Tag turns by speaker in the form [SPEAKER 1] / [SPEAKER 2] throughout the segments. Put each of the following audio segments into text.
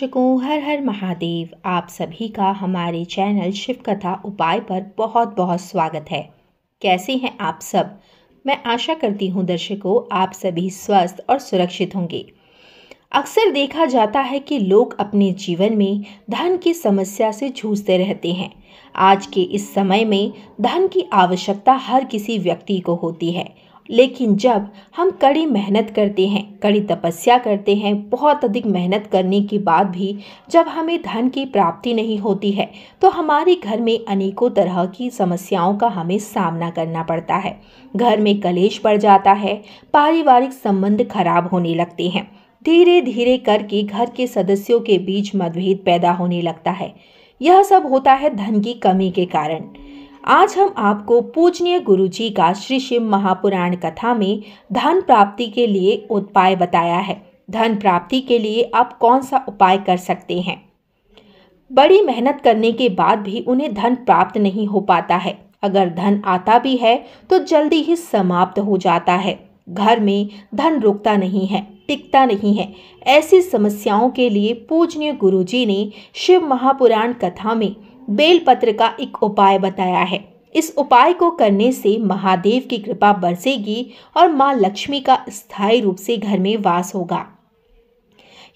[SPEAKER 1] दर्शकों हर हर महादेव आप सभी का हमारे चैनल शिव कथा उपाय पर बहुत बहुत स्वागत है कैसे हैं आप सब मैं आशा करती हूं दर्शकों आप सभी स्वस्थ और सुरक्षित होंगे अक्सर देखा जाता है कि लोग अपने जीवन में धन की समस्या से जूझते रहते हैं आज के इस समय में धन की आवश्यकता हर किसी व्यक्ति को होती है लेकिन जब हम कड़ी मेहनत करते हैं कड़ी तपस्या करते हैं बहुत अधिक मेहनत करने के बाद भी जब हमें धन की प्राप्ति नहीं होती है तो हमारे घर में अनेकों तरह की समस्याओं का हमें सामना करना पड़ता है घर में कलेश पड़ जाता है पारिवारिक संबंध खराब होने लगते हैं धीरे धीरे करके घर के सदस्यों के बीच मतभेद पैदा होने लगता है यह सब होता है धन की कमी के कारण आज हम आपको पूजनीय गुरु जी का श्री शिव महापुराण कथा में धन प्राप्ति के लिए उपाय बताया है धन प्राप्ति के लिए आप कौन सा उपाय कर सकते हैं बड़ी मेहनत करने के बाद भी उन्हें धन प्राप्त नहीं हो पाता है अगर धन आता भी है तो जल्दी ही समाप्त हो जाता है घर में धन रुकता नहीं है टिकता नहीं है ऐसी समस्याओं के लिए पूजनीय गुरुजी ने शिव महापुराण कथा में बेलपत्र का एक उपाय बताया है इस उपाय को करने से महादेव की कृपा बरसेगी और माँ लक्ष्मी का स्थायी रूप से घर में वास होगा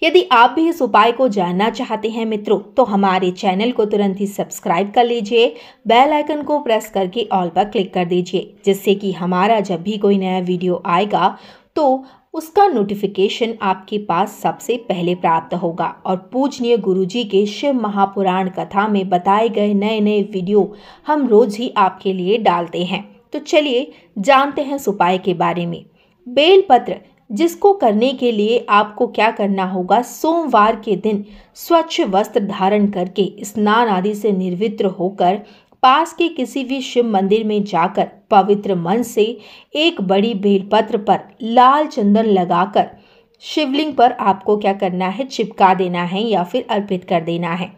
[SPEAKER 1] यदि आप भी इस उपाय को जानना चाहते हैं मित्रों तो हमारे चैनल को तुरंत ही सब्सक्राइब कर लीजिए बेल आइकन को प्रेस करके ऑल पर क्लिक कर दीजिए जिससे कि हमारा जब भी कोई नया वीडियो आएगा तो उसका नोटिफिकेशन आपके पास सबसे पहले प्राप्त होगा और पूजनीय गुरुजी के शिव महापुराण कथा में बताए गए नए नए वीडियो हम रोज ही आपके लिए डालते हैं तो चलिए जानते हैं सुपाय के बारे में बेलपत्र जिसको करने के लिए आपको क्या करना होगा सोमवार के दिन स्वच्छ वस्त्र धारण करके स्नान आदि से निर्वित्र होकर पास के किसी भी शिव मंदिर में जाकर पवित्र मन से एक बड़ी बेलपत्र पर लाल चंदन लगाकर शिवलिंग पर आपको क्या करना है चिपका देना है या फिर अर्पित कर देना है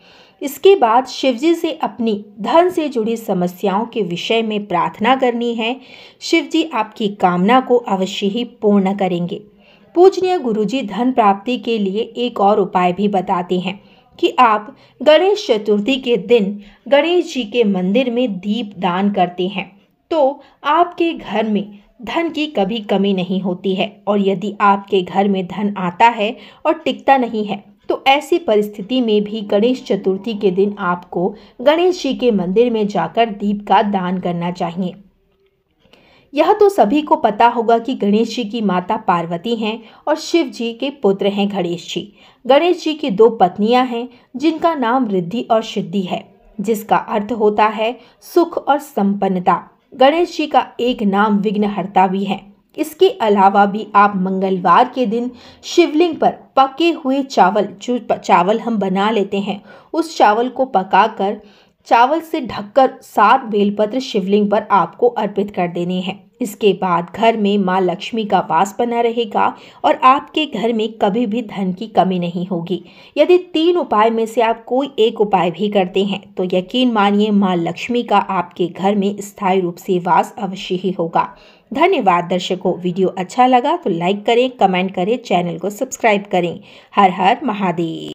[SPEAKER 1] इसके बाद शिवजी से अपनी धन से जुड़ी समस्याओं के विषय में प्रार्थना करनी है शिवजी आपकी कामना को अवश्य ही पूर्ण करेंगे पूजनीय गुरुजी धन प्राप्ति के लिए एक और उपाय भी बताते हैं कि आप गणेश चतुर्थी के दिन गणेश जी के मंदिर में दीप दान करते हैं तो आपके घर में धन की कभी कमी नहीं होती है और यदि आपके घर में धन आता है और टिकता नहीं है तो ऐसी परिस्थिति में भी गणेश चतुर्थी के दिन आपको गणेश जी के मंदिर में जाकर दीप का दान करना चाहिए यह तो सभी को पता होगा कि गणेश जी की माता पार्वती हैं और शिव जी के पुत्र हैं गणेश जी गणेश जी की दो पत्नियां हैं जिनका नाम रिद्धि और सिद्धि है जिसका अर्थ होता है सुख और संपन्नता गणेश जी का एक नाम विघ्नहर्ता भी है इसके अलावा भी आप मंगलवार के दिन शिवलिंग पर पके हुए चावल जो चावल हम बना लेते हैं उस चावल को पकाकर चावल से ढककर सात बेलपत्र शिवलिंग पर आपको अर्पित कर देने हैं इसके बाद घर में माँ लक्ष्मी का वास बना रहेगा और आपके घर में कभी भी धन की कमी नहीं होगी यदि तीन उपाय में से आप कोई एक उपाय भी करते हैं तो यकीन मानिए माँ लक्ष्मी का आपके घर में स्थायी रूप से वास अवश्य ही होगा धन्यवाद दर्शकों वीडियो अच्छा लगा तो लाइक करें कमेंट करें चैनल को सब्सक्राइब करें हर हर महादेव